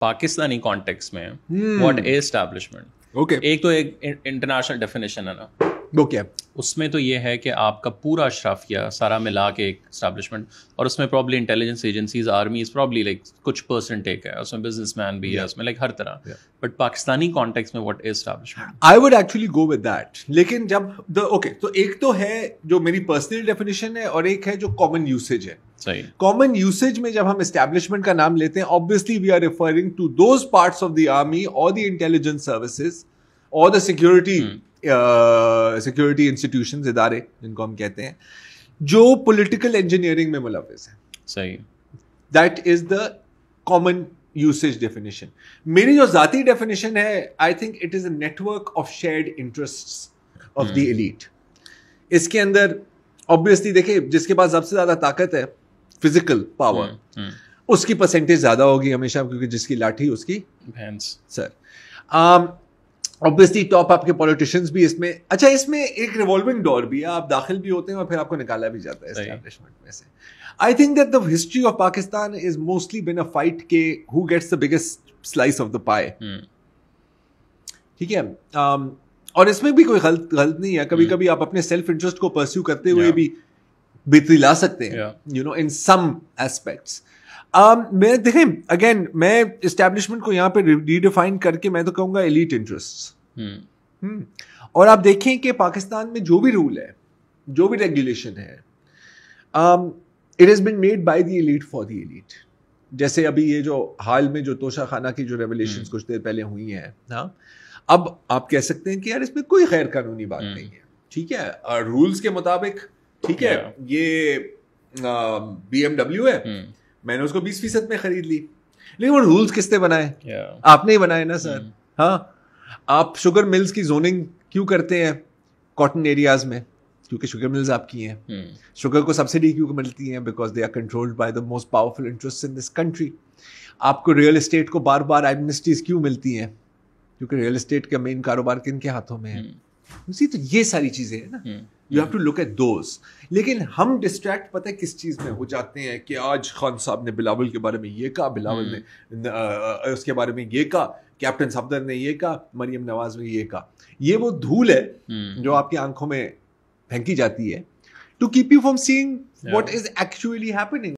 Pakistani context में what a establishment okay एक तो एक इंटरनेशनल डेफिनेशन है ना वो क्या उसमें तो ये है कि आपका पूरा अशराफिया सारा मिला के एक स्टैब्लिशमेंट और उसमें probably intelligence agencies army is probably like कुछ पर्सन टेक है उसमें बिजनेस मैन भी yeah. है उसमें लाइक हर तरह बट yeah. पाकिस्तानी कॉन्टेक्स में what is establishment I would actually go with that लेकिन जब द ओके okay, तो एक तो है जो मेरी पर्सनल डेफिनेशन है और एक है जो कॉमन यूसेज है कॉमन यूसेज में जब हम स्टैब्लिशमेंट का नाम लेते हैं obviously we are referring to those part of the army और द इंटेलिजेंस सर्विसेज और द सिक्योरिटी सिक्योरिटी इंस्टीट्यूशन इदारे जिनको हम कहते हैं जो पोलिटिकल इंजीनियरिंग में मुलविस है सही that is the common usage definition मेरी जो जाती डेफिनेशन है I think it is a network of shared interest of the elite इसके अंदर ऑब्वियसली देखिए जिसके पास सबसे ज्यादा ताकत है फिजिकल पावर hmm. hmm. उसकी परसेंटेज ज्यादा होगी हमेशा क्योंकि जिसकी लाठी उसकी सर um, ऑब्वियसली टॉप आपके पॉलिटिशियंस भी इसमें अच्छा इसमें एक रिवॉल्विंग डोर भी है आप दाखिल भी होते हैं और फिर आपको निकाला भी जाता है एस्टैब्लिशमेंट में से I think that the history of Pakistan is mostly been a fight के who gets the biggest slice of the pie ठीक है um, और इसमें भी कोई गलत गलत नहीं है कभी hmm. कभी आप अपने सेल्फ इंटरेस्ट को परस्यू करते हुए yeah. भी बेहतरी ला सकते हैं you know in some aspects मैं देखें अगेन मैं इस्टेब्लिशमेंट को यहाँ पे रिडिफाइन करके मैं तो कहूँगा एलिट इंटरेस्ट hmm. hmm. और आप देखें कि पाकिस्तान में जो भी रूल है जो भी रेगुलेशन है it is been made by the elite for the elite जैसे अभी ये जो हाल में जो तोशा खाना की जो रेवलेशन hmm. कुछ देर पहले हुई हैं हाँ अब आप कह सकते हैं कि यार इसमें कोई गैर कानूनी बात नहीं है ठीक है रूल्स के मुताबिक ठीक है ये बी एमडब्ल्यू है hmm. मैंने उसको बीस फीसद में खरीद ली लेकिन वो रूल्स किसने बनाए आपने ही बनाए ना सर hmm. हाँ आप शुगर मिल्स की जोनिंग क्यों करते हैं कॉटन एरियाज में क्योंकि शुगर मिल्स आपकी हैं शुगर hmm. को सब्सिडी क्यों मिलती है because they are controlled by the most powerful interest in this country आपको रियल इस्टेट को बार बार एडमिनिस्ट्रीज क्यों मिलती हैं क्योंकि रियल इस्टेट का मेन कारोबार किन के हाथों में है सी तो ये सारी चीजें हैं ना you have to look at those लेकिन हम डिस्ट्रैक्ट पता है किस चीज़ में हो जाते हैं कि आज खान साहब ने बिलावल के बारे में ये कहा बिलावल हम्म। ने उसके बारे में ये कहा कैप्टन सफदर ने ये कहा मरियम नवाज ने ये कहा ये वो धूल है हम्म। जो आपकी आंखों में फेंकी जाती है to keep you from seeing what is actually happening